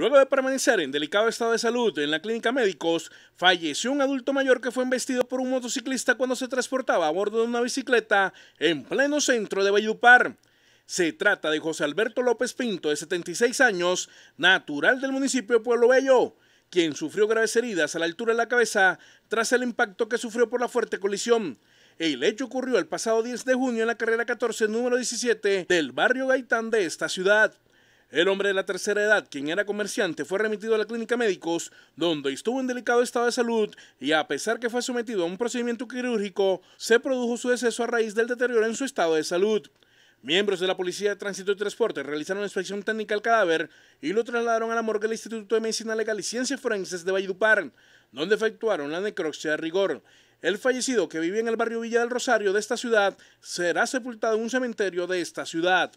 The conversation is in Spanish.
Luego de permanecer en delicado estado de salud en la clínica médicos, falleció un adulto mayor que fue embestido por un motociclista cuando se transportaba a bordo de una bicicleta en pleno centro de Valledupar. Se trata de José Alberto López Pinto, de 76 años, natural del municipio de Pueblo Bello, quien sufrió graves heridas a la altura de la cabeza tras el impacto que sufrió por la fuerte colisión. El hecho ocurrió el pasado 10 de junio en la carrera 14, número 17 del barrio Gaitán de esta ciudad. El hombre de la tercera edad, quien era comerciante, fue remitido a la clínica médicos, donde estuvo en delicado estado de salud y a pesar que fue sometido a un procedimiento quirúrgico, se produjo su deceso a raíz del deterioro en su estado de salud. Miembros de la Policía de Tránsito y Transporte realizaron una inspección técnica al cadáver y lo trasladaron a la morgue del Instituto de Medicina Legal y Ciencias Forenses de Valledupar, donde efectuaron la necropsia de rigor. El fallecido, que vivía en el barrio Villa del Rosario de esta ciudad, será sepultado en un cementerio de esta ciudad.